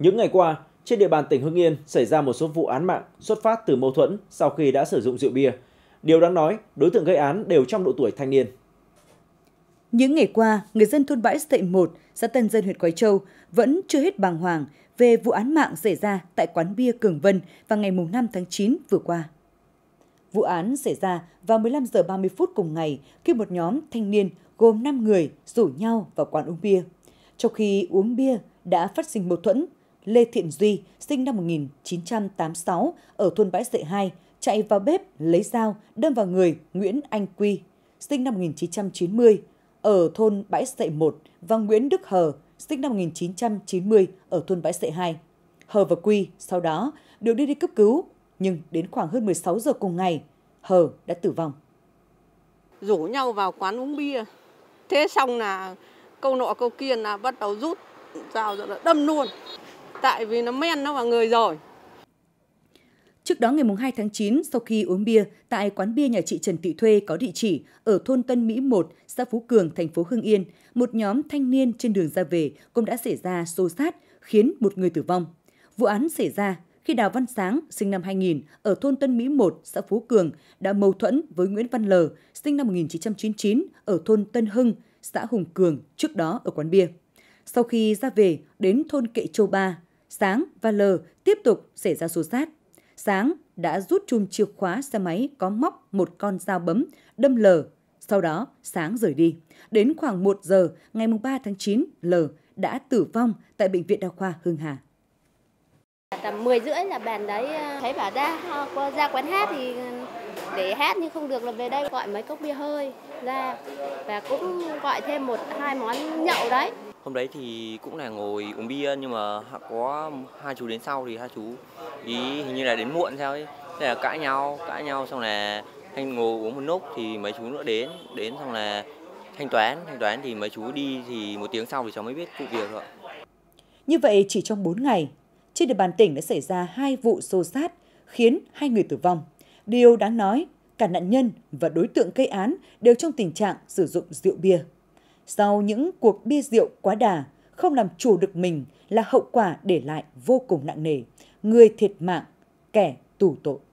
Những ngày qua, trên địa bàn tỉnh Hưng Yên xảy ra một số vụ án mạng xuất phát từ mâu thuẫn sau khi đã sử dụng rượu bia. Điều đáng nói, đối tượng gây án đều trong độ tuổi thanh niên. Những ngày qua, người dân thôn bãi Sậy 1, xã Tân Dân huyện Quái Châu vẫn chưa hết bàng hoàng về vụ án mạng xảy ra tại quán bia Cường Vân vào ngày 5 tháng 9 vừa qua. Vụ án xảy ra vào 15 giờ 30 phút cùng ngày khi một nhóm thanh niên gồm 5 người rủ nhau vào quán uống bia. Trong khi uống bia đã phát sinh mâu thuẫn Lê Thiện Duy, sinh năm 1986, ở thôn Bãi Dệ 2, chạy vào bếp lấy dao đâm vào người Nguyễn Anh Quy, sinh năm 1990, ở thôn Bãi Sệ 1 và Nguyễn Đức Hờ, sinh năm 1990, ở thôn Bãi Sệ 2. Hờ và Quy sau đó được đưa đi cấp cứu, nhưng đến khoảng hơn 16 giờ cùng ngày, Hờ đã tử vong. Rủ nhau vào quán uống bia, thế xong là câu nọ câu kia là bắt đầu rút dao rồi đâm luôn tại vì nó men nó vào người rồi. Trước đó ngày 2 tháng 9, sau khi uống bia tại quán bia nhà chị Trần Thị Thuê có địa chỉ ở thôn Tân Mỹ 1, xã Phú Cường, thành phố Hưng Yên, một nhóm thanh niên trên đường ra về cũng đã xảy ra xô xát khiến một người tử vong. Vụ án xảy ra khi Đào Văn Sáng, sinh năm 2000, ở thôn Tân Mỹ 1, xã Phú Cường, đã mâu thuẫn với Nguyễn Văn L, sinh năm 1999, ở thôn Tân Hưng, xã Hùng Cường, trước đó ở quán bia. Sau khi ra về, đến thôn Kệ Châu 3. Sáng và L tiếp tục xảy ra xô sát. Sáng đã rút chùm chìa khóa xe máy có móc một con dao bấm, đâm L. Sau đó, Sáng rời đi. Đến khoảng 1 giờ ngày 3 tháng 9, L đã tử vong tại Bệnh viện Đa khoa Hương Hà dạ, tầm 10 rưỡi là bàn đấy à, thấy bà ra ra quán hát thì ừ, để hát nhưng không được là về đây gọi mấy cốc bia hơi ra và cũng gọi thêm một hai món nhậu đấy hôm đấy thì cũng là ngồi uống bia nhưng mà có hai chú đến sau thì hai chú ý hình như là đến muộn sao ấy thế là cãi nhau cãi nhau xong là anh ngồi uống một nốt thì mấy chú nữa đến đến xong là thanh toán thanh toán thì mấy chú đi thì một tiếng sau thì cháu mới biết vụ việc rồi như vậy chỉ trong 4 ngày trên địa bàn tỉnh đã xảy ra hai vụ xô sát khiến hai người tử vong điều đáng nói cả nạn nhân và đối tượng gây án đều trong tình trạng sử dụng rượu bia sau những cuộc bia rượu quá đà, không làm chủ được mình là hậu quả để lại vô cùng nặng nề, người thiệt mạng, kẻ tù tội.